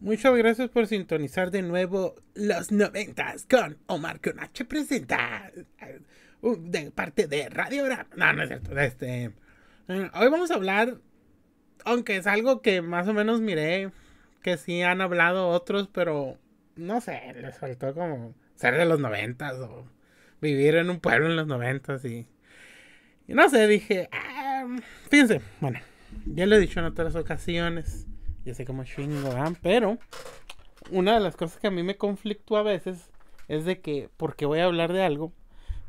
Muchas gracias por sintonizar de nuevo los noventas con Omar con H presenta uh, de parte de Radio No, no es cierto. Este, eh, hoy vamos a hablar, aunque es algo que más o menos miré, que sí han hablado otros, pero no sé, les faltó como ser de los noventas o vivir en un pueblo en los noventas y, y no sé, dije, ah, fíjense, bueno, ya lo he dicho en otras ocasiones yo sé cómo chingo, pero una de las cosas que a mí me conflictúa a veces es de que, porque voy a hablar de algo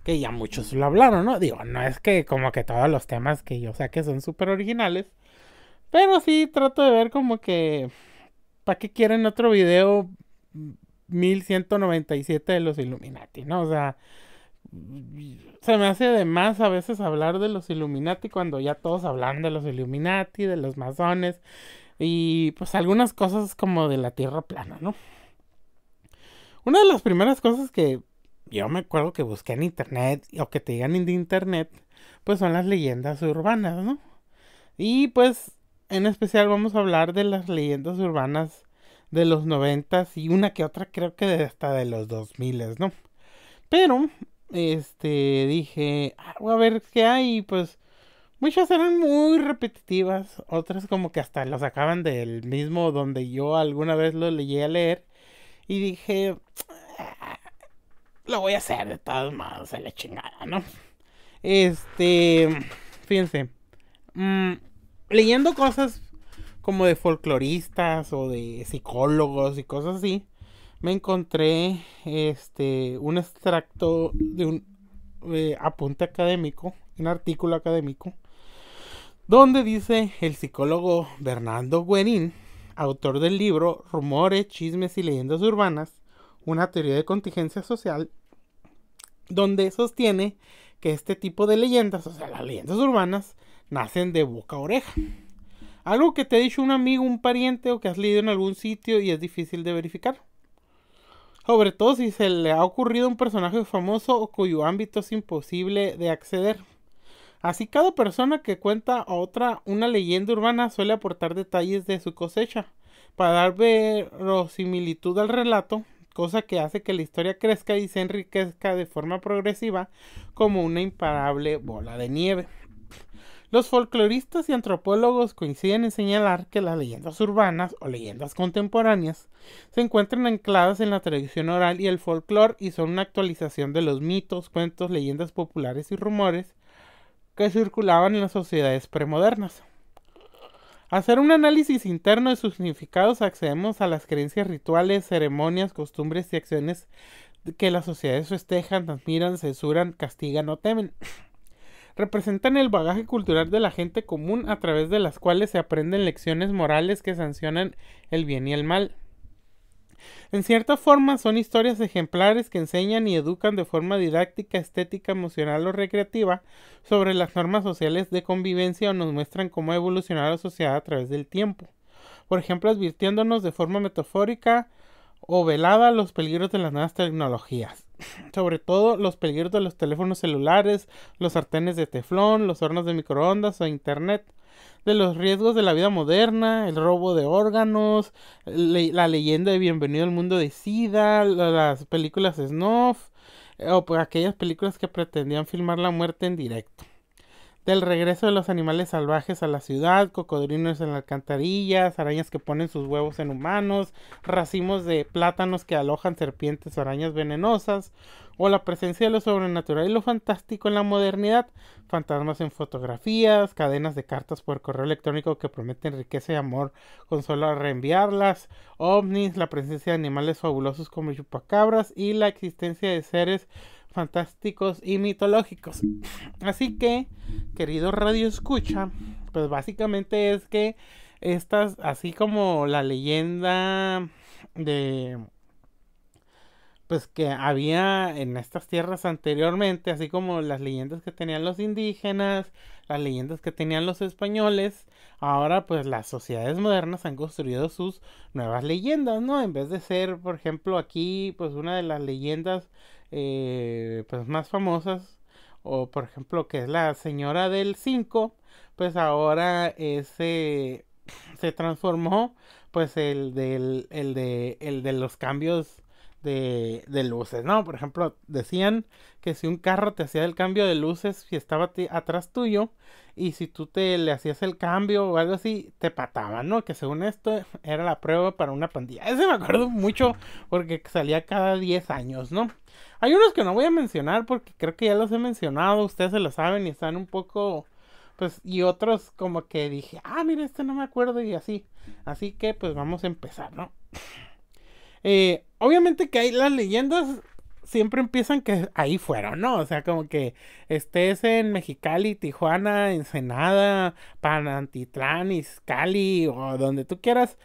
que ya muchos lo hablaron, ¿no? Digo, no es que como que todos los temas que yo saque son súper originales, pero sí trato de ver como que, ¿para qué quieren otro video 1197 de los Illuminati, ¿no? O sea, se me hace de más a veces hablar de los Illuminati cuando ya todos hablan de los Illuminati, de los masones y pues algunas cosas como de la Tierra plana, ¿no? Una de las primeras cosas que yo me acuerdo que busqué en internet o que te digan de internet, pues son las leyendas urbanas, ¿no? Y pues en especial vamos a hablar de las leyendas urbanas de los noventas y una que otra creo que hasta de los dos miles, ¿no? Pero, este, dije, ah, a ver qué hay, pues Muchas eran muy repetitivas, otras como que hasta las sacaban del mismo donde yo alguna vez lo leí a leer y dije, ah, lo voy a hacer de todas maneras, a la chingada, ¿no? Este, fíjense, mm, leyendo cosas como de folcloristas o de psicólogos y cosas así, me encontré este, un extracto de un eh, apunte académico, un artículo académico donde dice el psicólogo Bernardo Guerin, autor del libro Rumores, Chismes y Leyendas Urbanas, una teoría de contingencia social, donde sostiene que este tipo de leyendas, o sea, las leyendas urbanas, nacen de boca a oreja. Algo que te ha dicho un amigo, un pariente o que has leído en algún sitio y es difícil de verificar. Sobre todo si se le ha ocurrido un personaje famoso o cuyo ámbito es imposible de acceder. Así cada persona que cuenta a otra una leyenda urbana suele aportar detalles de su cosecha para dar verosimilitud al relato, cosa que hace que la historia crezca y se enriquezca de forma progresiva como una imparable bola de nieve. Los folcloristas y antropólogos coinciden en señalar que las leyendas urbanas o leyendas contemporáneas se encuentran ancladas en la tradición oral y el folclore y son una actualización de los mitos, cuentos, leyendas populares y rumores que circulaban en las sociedades premodernas. Hacer un análisis interno de sus significados accedemos a las creencias rituales, ceremonias, costumbres y acciones que las sociedades festejan, admiran, censuran, castigan o temen. Representan el bagaje cultural de la gente común a través de las cuales se aprenden lecciones morales que sancionan el bien y el mal. En cierta forma son historias ejemplares que enseñan y educan de forma didáctica, estética, emocional o recreativa sobre las normas sociales de convivencia o nos muestran cómo ha evolucionado la sociedad a través del tiempo. Por ejemplo, advirtiéndonos de forma metafórica o velada los peligros de las nuevas tecnologías. Sobre todo los peligros de los teléfonos celulares, los sartenes de teflón, los hornos de microondas o internet de los riesgos de la vida moderna, el robo de órganos, la leyenda de Bienvenido al mundo de Sida, las películas Snuff, eh, o pues, aquellas películas que pretendían filmar la muerte en directo del regreso de los animales salvajes a la ciudad, cocodrinos en alcantarillas, arañas que ponen sus huevos en humanos, racimos de plátanos que alojan serpientes o arañas venenosas, o la presencia de lo sobrenatural y lo fantástico en la modernidad, fantasmas en fotografías, cadenas de cartas por correo electrónico que prometen riqueza y amor con solo reenviarlas, ovnis, la presencia de animales fabulosos como chupacabras y la existencia de seres fantásticos y mitológicos. Así que, querido Radio Escucha, pues básicamente es que estas, así como la leyenda de pues que había en estas tierras anteriormente, así como las leyendas que tenían los indígenas, las leyendas que tenían los españoles, ahora pues las sociedades modernas han construido sus nuevas leyendas, ¿no? En vez de ser, por ejemplo, aquí pues una de las leyendas eh, pues más famosas o por ejemplo que es la señora del 5 pues ahora ese se transformó pues el del el de el de los cambios de, luces, ¿no? Por ejemplo, decían que si un carro te hacía el cambio de luces si estaba atrás tuyo y si tú te le hacías el cambio o algo así, te pataban, ¿no? Que según esto era la prueba para una pandilla. Ese me acuerdo mucho porque salía cada 10 años, ¿no? Hay unos que no voy a mencionar porque creo que ya los he mencionado, ustedes se lo saben y están un poco pues y otros como que dije, ah, mira, este no me acuerdo y así. Así que pues vamos a empezar, ¿no? Eh, obviamente que hay las leyendas siempre empiezan que ahí fueron, ¿no? O sea, como que estés en Mexicali, Tijuana, Ensenada, Panantitlán, cali o donde tú quieras,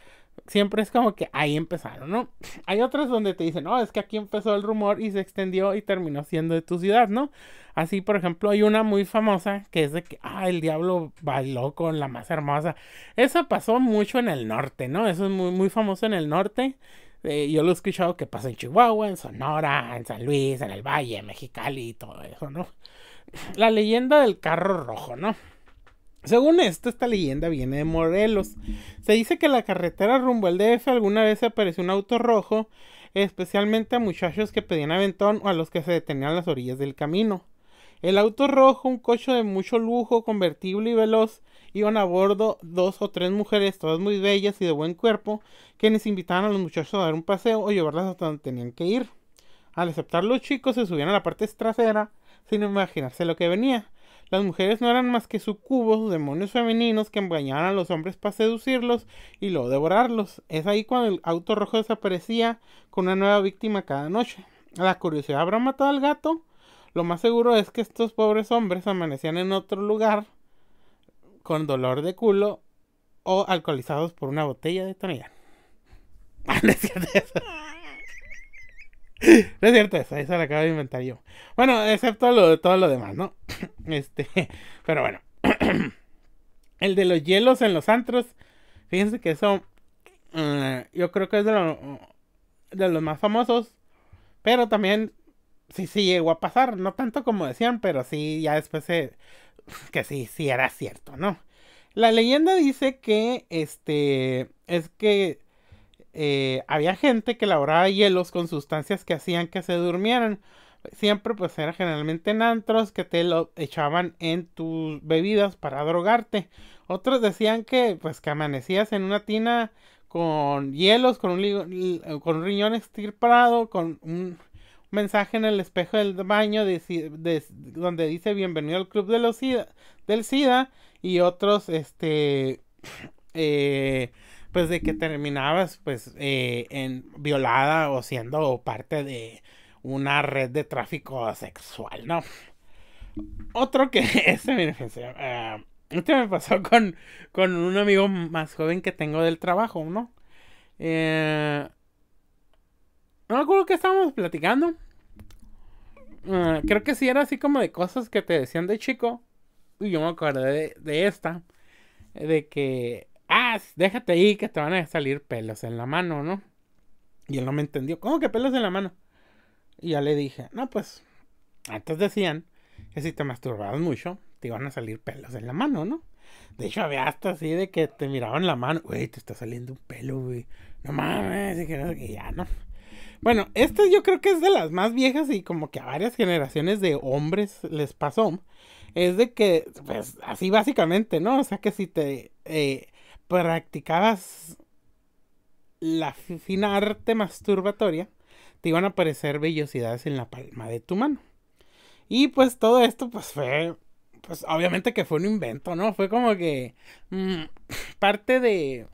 siempre es como que ahí empezaron, ¿no? Hay otras donde te dicen, no, es que aquí empezó el rumor y se extendió y terminó siendo de tu ciudad, ¿no? Así, por ejemplo, hay una muy famosa que es de que, ah, el diablo bailó con la más hermosa. eso pasó mucho en el norte, ¿no? Eso es muy, muy famoso en el norte. Eh, yo lo he escuchado que pasa en Chihuahua, en Sonora, en San Luis, en el Valle, en Mexicali y todo eso, ¿no? La leyenda del carro rojo, ¿no? Según esto, esta leyenda viene de Morelos. Se dice que en la carretera rumbo al DF alguna vez apareció un auto rojo, especialmente a muchachos que pedían aventón o a los que se detenían a las orillas del camino. El auto rojo, un coche de mucho lujo, convertible y veloz, iban a bordo dos o tres mujeres, todas muy bellas y de buen cuerpo, quienes invitaban a los muchachos a dar un paseo o llevarlas hasta donde tenían que ir. Al aceptar los chicos se subían a la parte trasera sin imaginarse lo que venía. Las mujeres no eran más que sucubos, demonios femeninos que engañaban a los hombres para seducirlos y luego devorarlos. Es ahí cuando el auto rojo desaparecía con una nueva víctima cada noche. La curiosidad habrá matado al gato. Lo más seguro es que estos pobres hombres amanecían en otro lugar con dolor de culo o alcoholizados por una botella de tonilla. Ah, no es cierto eso. No es cierto eso, eso lo acabo de inventar yo. Bueno, excepto lo, todo lo demás, ¿no? Este, pero bueno. El de los hielos en los antros, fíjense que eso mm, yo creo que es de, de los más famosos, pero también sí, sí llegó a pasar, no tanto como decían, pero sí, ya después se, que sí, sí era cierto, ¿no? La leyenda dice que este es que eh, había gente que elaboraba hielos con sustancias que hacían que se durmieran. Siempre pues era generalmente en antros que te lo echaban en tus bebidas para drogarte. Otros decían que pues que amanecías en una tina con hielos, con un, con un riñón extirpado, con un mensaje en el espejo del baño donde dice bienvenido al club del SIDA y otros, este, eh, pues de que terminabas pues eh, en violada o siendo parte de una red de tráfico sexual, ¿no? Otro que este, ah, este me pasó con, con un amigo más joven que tengo del trabajo, ¿no? Eh, no me que estábamos platicando. Mm, creo que sí era así como de cosas que te decían de chico. Y yo me acordé de, esta. De que, ah, déjate ahí que te van a salir pelos en la mano, ¿no? Y él no me entendió. ¿Cómo que pelos en la mano? Y ya le dije, no, pues, antes decían que si te masturbabas mucho, te iban a salir pelos en la mano, ¿no? De hecho, había hasta así de que te miraban la mano, güey, te está saliendo un pelo, güey. No mames, y ya, ¿no? Bueno, esta yo creo que es de las más viejas y como que a varias generaciones de hombres les pasó. Es de que, pues, así básicamente, ¿no? O sea que si te eh, practicabas la fina arte masturbatoria, te iban a aparecer vellosidades en la palma de tu mano. Y pues todo esto, pues fue, pues obviamente que fue un invento, ¿no? Fue como que mm, parte de,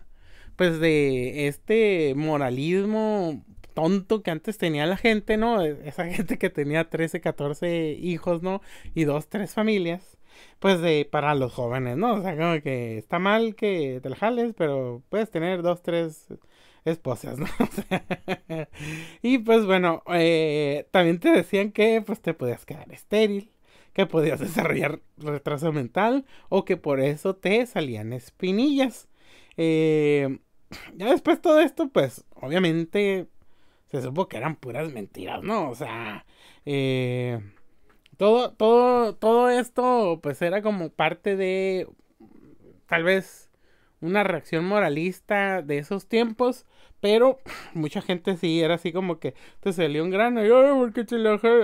pues de este moralismo tonto que antes tenía la gente, ¿no? E, esa gente que tenía 13, 14 hijos, ¿no? Y dos, tres familias. Pues de, para los jóvenes, ¿no? O sea, como que está mal que te la jales, pero puedes tener dos, tres esposas, ¿no? y pues bueno, eh, también te decían que pues te podías quedar estéril, que podías desarrollar retraso mental o que por eso te salían espinillas. Eh, ya después todo esto, pues obviamente se supo que eran puras mentiras, ¿no? O sea, eh, todo, todo, todo esto pues era como parte de tal vez una reacción moralista de esos tiempos, pero mucha gente sí era así como que te salió un grano y, ay, ¿por qué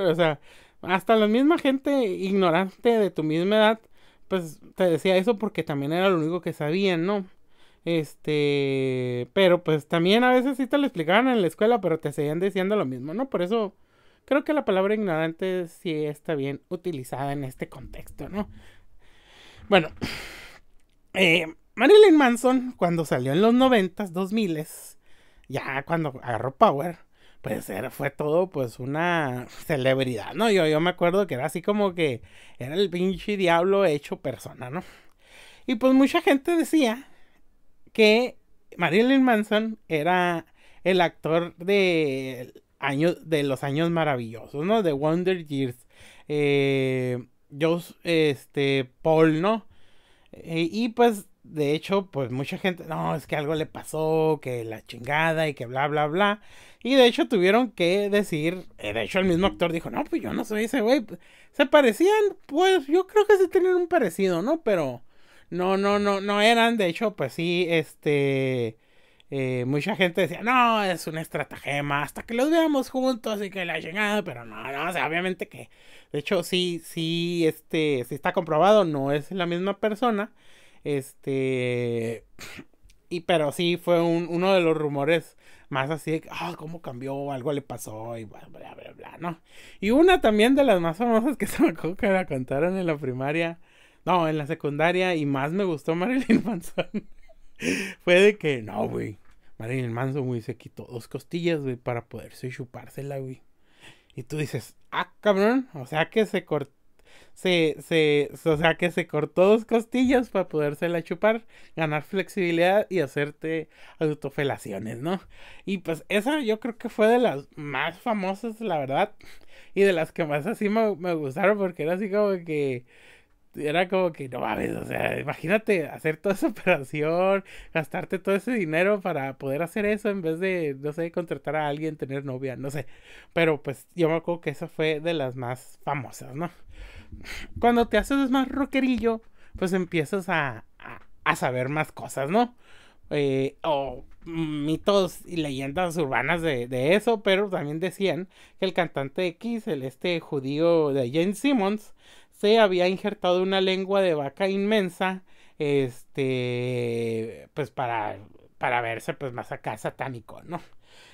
O sea, hasta la misma gente ignorante de tu misma edad, pues te decía eso porque también era lo único que sabían, ¿no? Este, pero pues también a veces sí te lo explicaban en la escuela, pero te seguían diciendo lo mismo, ¿no? Por eso creo que la palabra ignorante sí está bien utilizada en este contexto, ¿no? Bueno, eh, Marilyn Manson, cuando salió en los 90 dos miles, ya cuando agarró Power, pues era, fue todo pues una celebridad, ¿no? Yo, yo me acuerdo que era así como que era el pinche diablo hecho persona, ¿no? Y pues mucha gente decía que Marilyn Manson era el actor de, de los años maravillosos, ¿no? De Wonder Years. Eh, yo, este, Paul, ¿no? Eh, y pues, de hecho, pues mucha gente, no, es que algo le pasó, que la chingada y que bla, bla, bla. Y de hecho tuvieron que decir, eh, de hecho el mismo actor dijo, no, pues yo no soy ese güey. ¿Se parecían? Pues yo creo que sí tenían un parecido, ¿no? Pero no, no, no, no eran. De hecho, pues sí, este. Eh, mucha gente decía, no, es un estratagema, hasta que los veamos juntos y que la llegada, pero no, no, o sea, obviamente que, de hecho, sí, sí, este, sí está comprobado, no es la misma persona, este, y pero sí fue un, uno de los rumores más así de, ah, cómo cambió, algo le pasó, y bla, bla, bla, bla, ¿no? Y una también de las más famosas que se me acuerdo que la contaron en la primaria, no, en la secundaria y más me gustó Marilyn Manson. Fue de que, no, güey. Marilyn Manson, güey, se quitó dos costillas, güey, para poderse chupársela, güey. Y tú dices, ah, cabrón, o sea que se cortó. Se, o sea que se cortó dos costillas para podérsela chupar, ganar flexibilidad y hacerte autofelaciones, ¿no? Y pues esa yo creo que fue de las más famosas, la verdad, y de las que más así me, me gustaron porque era así como que era como que no mames, o sea, imagínate hacer toda esa operación, gastarte todo ese dinero para poder hacer eso en vez de, no sé, contratar a alguien, tener novia, no sé. Pero pues yo me acuerdo que esa fue de las más famosas, ¿no? Cuando te haces más rockerillo, pues empiezas a, a, saber más cosas, ¿no? Eh, o mitos y leyendas urbanas de, de, eso, pero también decían que el cantante X, el este judío de Jane Simmons, se había injertado una lengua de vaca inmensa, este, pues para, para verse pues más acá satánico, ¿no?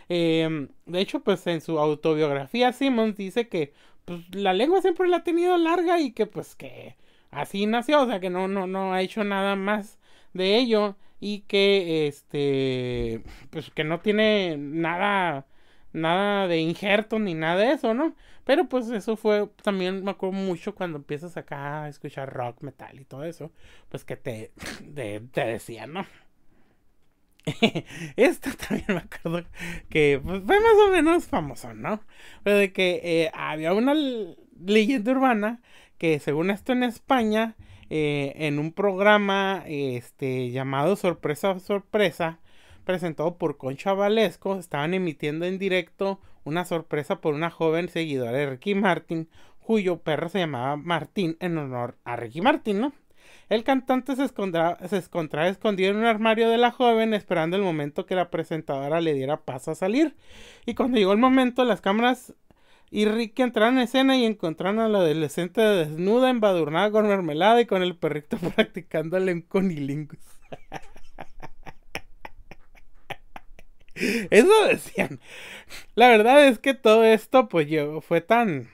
Em, de hecho, pues en su autobiografía Simmons dice que pues, la lengua siempre la ha tenido larga y que pues que así nació, o sea que no, no, no ha hecho nada más de ello y que este, pues que no tiene nada nada de injerto ni nada de eso, ¿no? Pero pues eso fue, también me acuerdo mucho cuando empiezas acá a escuchar rock, metal y todo eso, pues que te, te decían, ¿no? Esto también me acuerdo que pues, fue más o menos famoso, ¿no? Pero de que eh, había una leyenda urbana que según esto en España, eh, en un programa este, llamado Sorpresa Sorpresa, presentado por Concha Valesco, estaban emitiendo en directo una sorpresa por una joven seguidora de Ricky Martin, cuyo perro se llamaba Martín en honor a Ricky Martin, ¿no? El cantante se, escondrá, se escondido en un armario de la joven esperando el momento que la presentadora le diera paso a salir. Y cuando llegó el momento, las cámaras y Ricky entraron en escena y encontraron a la adolescente desnuda, embadurnada con mermelada y con el perrito practicando el enconilingus. Eso decían. La verdad es que todo esto, pues llegó, fue tan.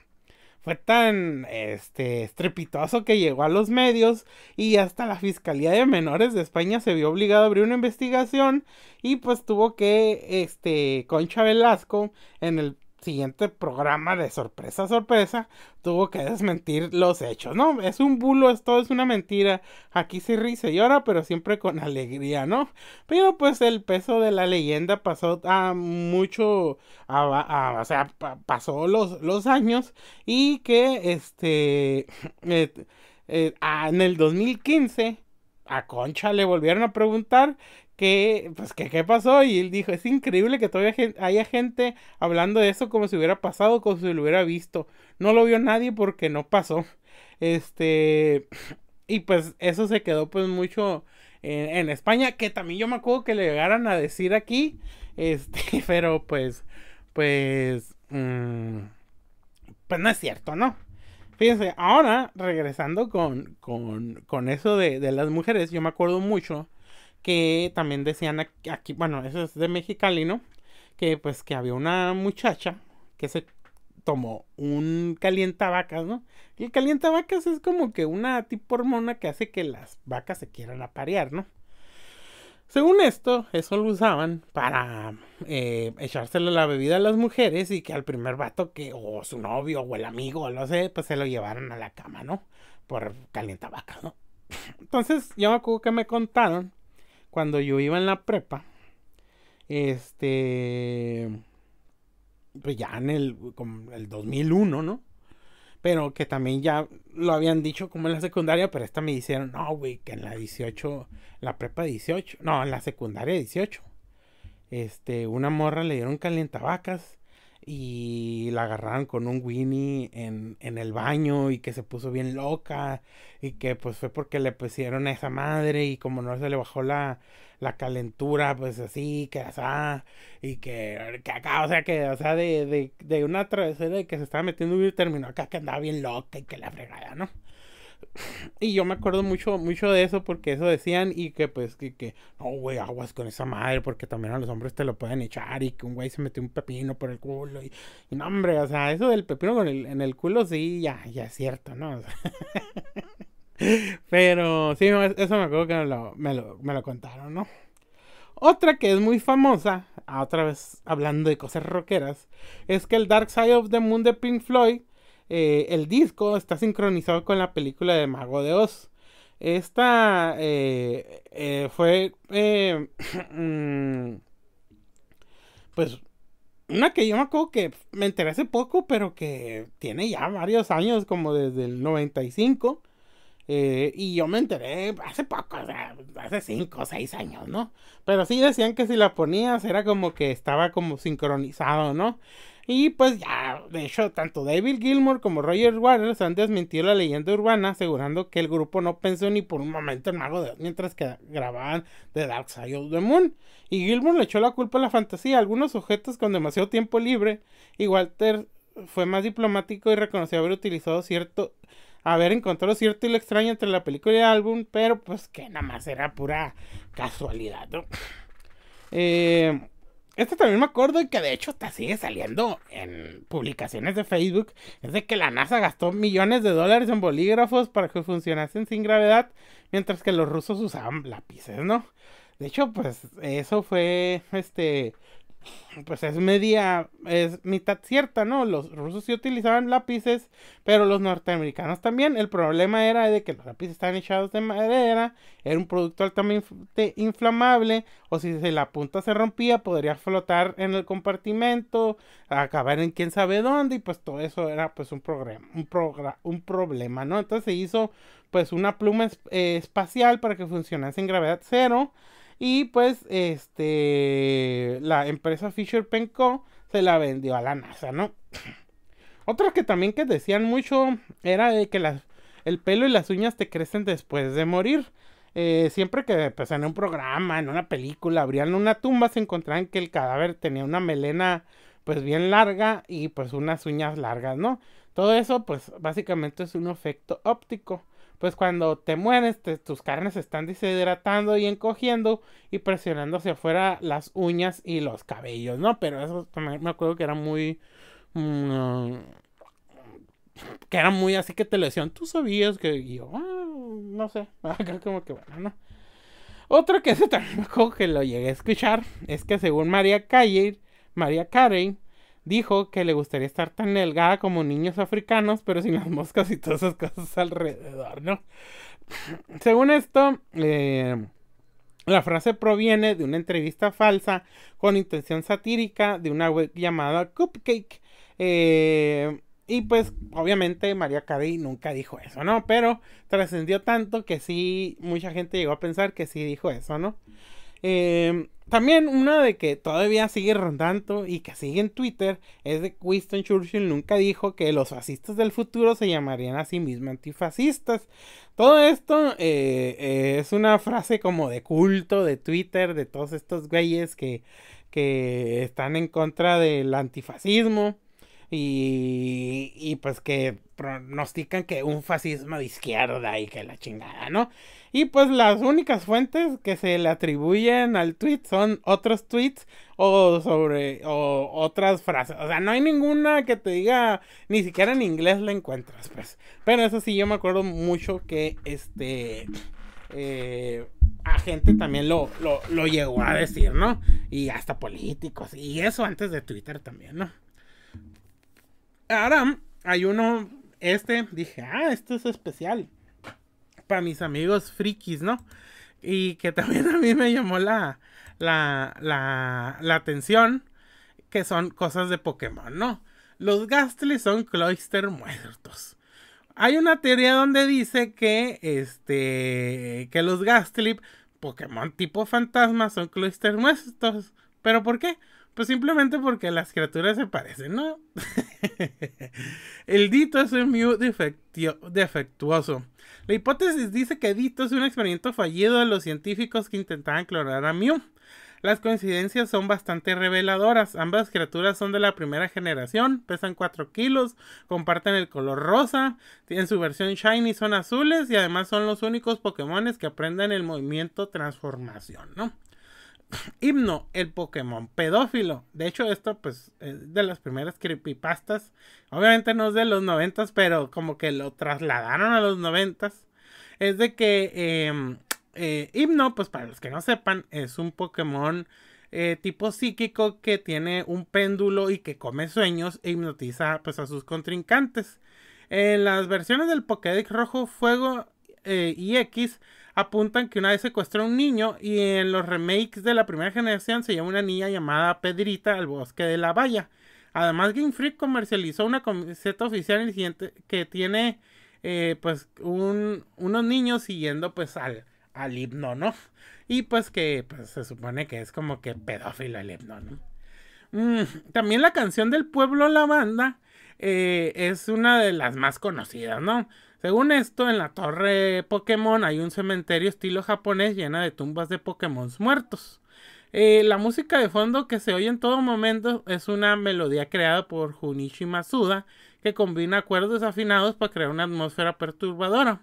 Fue tan este, estrepitoso que llegó a los medios y hasta la Fiscalía de Menores de España se vio obligada a abrir una investigación y pues tuvo que, este, Concha Velasco en el siguiente programa de sorpresa, sorpresa, tuvo que desmentir los hechos. No, es un bulo, esto es una mentira. Aquí se ríe y llora, pero siempre con alegría, ¿no? Pero pues el peso de la leyenda pasó a mucho, a, o sea, pasó los, años y que este, eh, eh, ah, en el 2015 a Concha le volvieron a preguntar que, pues, que qué pasó. Y él dijo, es increíble que todavía haya gente hablando de eso como si hubiera pasado, como si lo hubiera visto. No lo vio nadie porque no pasó. Este, y pues eso se quedó pues mucho en, España, que también yo me acuerdo que le llegaran a decir aquí. Este, pero pues, pues, mm, pues no es cierto, ¿no? Fíjense, ahora regresando con, eso de, las mujeres, yo me acuerdo mucho que también decían aquí, bueno, eso es de Mexicali, ¿no? Que pues que había una muchacha que se tomó un calientavacas, ¿no? Y el calientavacas es como que una tipo hormona que hace que las vacas se quieran aparear, ¿no? Según esto, eso lo usaban para eh, echárselo la bebida a las mujeres y que al primer vato que, o su novio, o el amigo, o lo sé, pues se lo llevaron a la cama, ¿no? Por vaca, ¿no? Entonces, yo me acuerdo que me contaron cuando yo iba en la prepa. Este. Pues ya en el, el 2001, ¿no? pero que también ya lo habían dicho como en la secundaria, pero esta me dijeron, no, güey, que en la 18, la prepa 18, no, en la secundaria 18, este, una morra le dieron vacas y la agarraron con un Winnie en, en, el baño y que se puso bien loca y que pues fue porque le pusieron a esa madre y como no se le bajó la, calentura pues así que y que, acá o sea que o sea de, de, de una travesera y que se estaba metiendo y terminó acá que andaba bien loca y que la fregada no y yo me acuerdo mucho, mucho de eso porque eso decían y que pues que, que no, güey, aguas con esa madre porque también a los hombres te lo pueden echar y que un güey se metió un pepino por el culo y, no, hombre, o sea, eso del pepino con el, en el culo sí, ya, ya es cierto, ¿no? pero sí, eso me acuerdo que me lo, contaron, ¿no? Otra que es muy famosa, ah, otra vez hablando de cosas rockeras, es que el Dark Side of the Moon de Pink Floyd eh, el disco está sincronizado con la película de Mago de Oz. Esta eh, eh, fue mm, pues una que yo me acuerdo que me enteré hace poco, pero que tiene ya varios años, como desde el 95. Eh, y yo me enteré hace poco, hace cinco o 6 años, ¿no? Pero sí decían que si la ponías era como que estaba como sincronizado, ¿no? Y pues ya, de hecho, tanto David Gilmour como Roger Waters han desmentido la leyenda urbana, asegurando que el grupo no pensó ni por un momento en algo de mientras que grababan The Dark Side of the Moon. Y Gilmour le echó la culpa a la fantasía. Algunos sujetos con demasiado tiempo libre, y Walter fue más diplomático y reconoció haber utilizado cierto haber encontrado cierto y lo extraño entre la película y el álbum, pero pues que nada más era pura casualidad, ¿no? Eh, Este también me acuerdo y que de hecho hasta sigue saliendo en publicaciones de Facebook. Es de que la NASA gastó millones de dólares en bolígrafos para que funcionasen sin gravedad, mientras que los rusos usaban lápices, ¿no? De hecho, pues eso fue este pues es media, es mitad cierta, ¿no? Los rusos sí utilizaban lápices, pero los norteamericanos también. El problema era de que los lápices estaban echados de madera, era un producto altamente inflamable, o si la punta se rompía, podría flotar en el compartimento, acabar en quién sabe dónde, y pues todo eso era pues un, programa, un, problema, ¿no? Entonces se hizo pues una pluma eh, espacial para que funcionase en gravedad cero y pues, este, la empresa Fisher Penco se la vendió a la NASA, ¿no? Otra que también que decían mucho era de que el pelo y las uñas te crecen después de morir. Eh, siempre que pues, en un programa, en una película, abrían una tumba, se encontraban que el cadáver tenía una melena pues bien larga y pues unas uñas largas, ¿no? Todo eso pues básicamente es un efecto óptico pues cuando te mueres, tus carnes se están deshidratando y encogiendo y presionando hacia afuera las uñas y los cabellos, ¿no? Pero eso también me acuerdo que era muy... Mm, que era muy así que te lo decían, tú sabías que yo, ah, no sé, como que bueno, ¿no? Otro que se también me acuerdo que lo llegué a escuchar es que según María Calle, María Karen, dijo que le gustaría estar tan delgada como niños africanos, pero sin las moscas y todas esas cosas alrededor, ¿no? Según esto, eh, la frase proviene de una entrevista falsa con intención satírica de una web llamada Cupcake. Eh, y pues obviamente María Carey nunca dijo eso, ¿no? Pero trascendió tanto que sí, mucha gente llegó a pensar que sí dijo eso, ¿no? Em, también una de que todavía sigue rondando y que sigue en Twitter es de que Winston Churchill nunca dijo que los fascistas del futuro se llamarían a sí mismos antifascistas. Todo esto eh, es una frase como de culto de Twitter de todos estos güeyes que, que están en contra del antifascismo. Y, y, pues que pronostican que un fascismo de izquierda y que la chingada, ¿no? Y pues las únicas fuentes que se le atribuyen al tweet son otros tweets o sobre o otras frases. O sea, no hay ninguna que te diga, ni siquiera en inglés la encuentras, pues. Pero eso sí, yo me acuerdo mucho que este... Eh, a gente también lo, lo llegó a decir, ¿no? Y hasta políticos. Y eso antes de Twitter también, ¿no? Ahora hay uno, este, dije, ah, esto es especial para mis amigos frikis, ¿no? Y que también a mí me llamó la, la, la, la atención, que son cosas de Pokémon, ¿no? Los Gastly son cloister muertos. Hay una teoría donde dice que, este, que los Gastly, Pokémon tipo fantasma, son cloister muertos. ¿Pero por qué? Pues simplemente porque las criaturas se parecen, ¿no? el Dito es un Mew defectuoso. La hipótesis dice que Dito es un experimento fallido de los científicos que intentaban clonar a Mew. Las coincidencias son bastante reveladoras. Ambas criaturas son de la primera generación, pesan 4 kilos, comparten el color rosa, tienen su versión shiny son azules y además son los únicos Pokémon que aprenden el movimiento transformación, ¿no? Himno, el Pokémon pedófilo. De hecho, esto pues es de las primeras creepypastas. Obviamente no es de los noventas, pero como que lo trasladaron a los noventas. Es de que em, eh, Himno, pues para los que no sepan, es un Pokémon eh, tipo psíquico que tiene un péndulo y que come sueños e hipnotiza pues a sus contrincantes. En las versiones del Pokédex Rojo, Fuego eh, y X apuntan que una vez secuestró a un niño y en los remakes de la primera generación se llama una niña llamada Pedrita al bosque de la valla. Además, Game Freak comercializó una camiseta oficial siguiente que tiene eh, pues unos niños siguiendo pues al, al himno, ¿no? Y pues que pues, se supone que es como que pedófilo el himno, ¿no? Mm, también la canción del pueblo La Banda eh, es una de las más conocidas, ¿no? Según esto, en la torre Pokémon hay un cementerio estilo japonés llena de tumbas de Pokémon muertos. Eh, la música de fondo que se oye en todo momento es una melodía creada por Junichi Masuda que combina acuerdos afinados para crear una atmósfera perturbadora.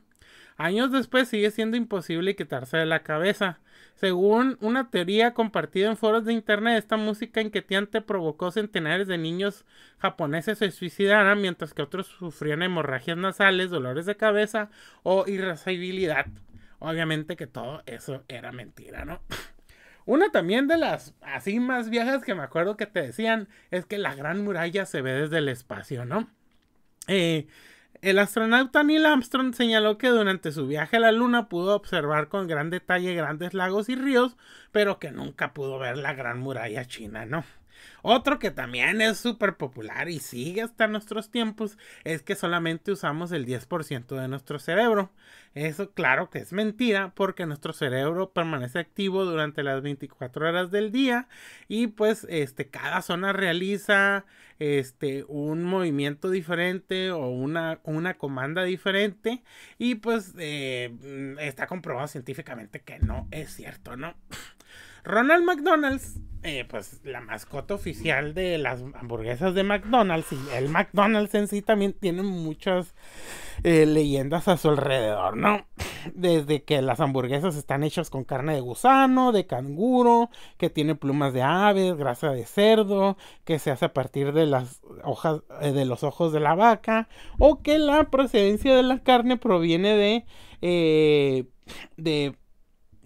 Años después sigue siendo imposible quitarse de la cabeza. Según una teoría compartida en foros de internet, esta música inquietante provocó centenares de niños japoneses se suicidaran, mientras que otros sufrían hemorragias nasales, dolores de cabeza o irascibilidad. Obviamente que todo eso era mentira, ¿no? Una también de las así más viejas que me acuerdo que te decían es que la gran muralla se ve desde el espacio, ¿no? Eh, el astronauta Neil Armstrong señaló que durante su viaje a la Luna pudo observar con gran detalle grandes lagos y ríos, pero que nunca pudo ver la gran muralla china, ¿no? Otro que también es súper popular y sigue hasta nuestros tiempos es que solamente usamos el 10% de nuestro cerebro. Eso claro que es mentira porque nuestro cerebro permanece activo durante las 24 horas del día y pues este, cada zona realiza este, un movimiento diferente o una, una comanda diferente y pues eh, mm, está comprobado científicamente que no es cierto, ¿no? Ronald McDonald's, eh, pues la mascota oficial de las hamburguesas de McDonald's y el McDonald's en sí también tiene muchas eh, leyendas a su alrededor, ¿no? Desde que las hamburguesas están hechas con carne de gusano, de canguro, que tiene plumas de aves, grasa de cerdo, que se hace a partir de las hojas, eh, de los ojos de la vaca, o que la procedencia de la carne proviene de, de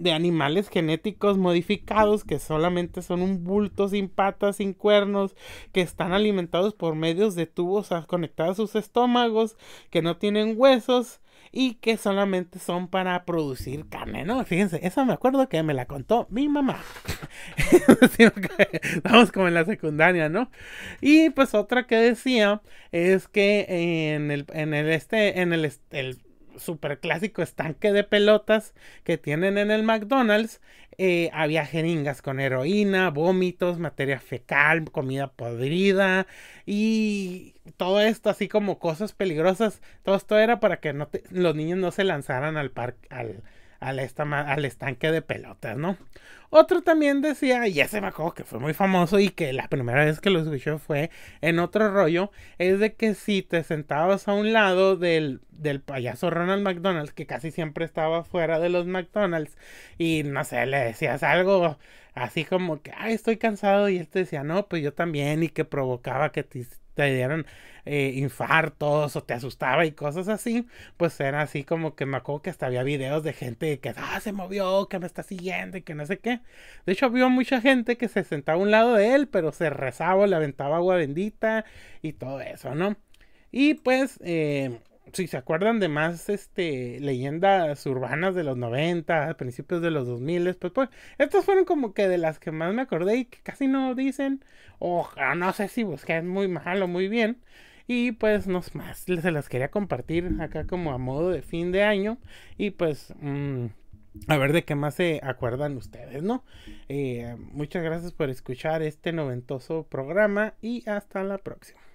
de animales genéticos modificados que solamente son un bulto sin patas, sin cuernos, que están alimentados por medios de tubos ah, conectados a sus estómagos, que no tienen huesos y que solamente son para producir carne, ¿no? Fíjense, eso me acuerdo que me la contó mi mamá. Vamos como en la secundaria, ¿no? Y pues otra que decía es que en el, en el este, en el, el super clásico estanque de pelotas que tienen en el McDonald's, eh, había jeringas con heroína, vómitos, materia fecal, comida podrida y todo esto así como cosas peligrosas. Todo esto era para que no los niños no se lanzaran al parque, al, al, estanque de pelotas, ¿no? Otro también decía, y ese me acuerdo que fue muy famoso y que la primera vez que lo escuché fue en otro rollo, es de que si te sentabas a un lado del, del payaso Ronald McDonald's, que casi siempre estaba fuera de los McDonald's, y no sé, le decías algo así como que, ay, estoy cansado, y él te decía, no, pues yo también, y que provocaba que te te dieron eh, infartos o te asustaba y cosas así, pues era así como que me acuerdo que hasta había videos de gente que ah, se movió, que me está siguiendo y que no sé qué. De hecho, había mucha gente que se sentaba a un lado de él, pero se rezaba, le aventaba agua bendita y todo eso, ¿no? Y pues, eh, si se acuerdan de más este, leyendas urbanas de los 90, principios de los 2000, pues, pues estas fueron como que de las que más me acordé y que casi no dicen, o ah, no sé si busqué muy mal o muy bien. Y pues no más, se las quería compartir acá como a modo de fin de año. Y pues mm, a ver de qué más se acuerdan ustedes, ¿no? Eh, muchas gracias por escuchar este noventoso programa y hasta la próxima.